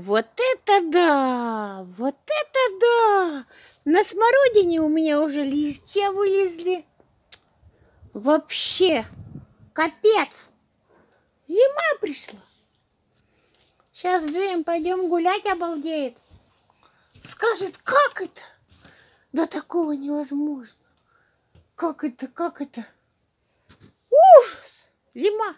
Вот это да! Вот это да! На смородине у меня уже листья вылезли. Вообще, капец! Зима пришла. Сейчас Джейм пойдем гулять, обалдеет. Скажет, как это? Да такого невозможно. Как это, как это? Ужас! Зима!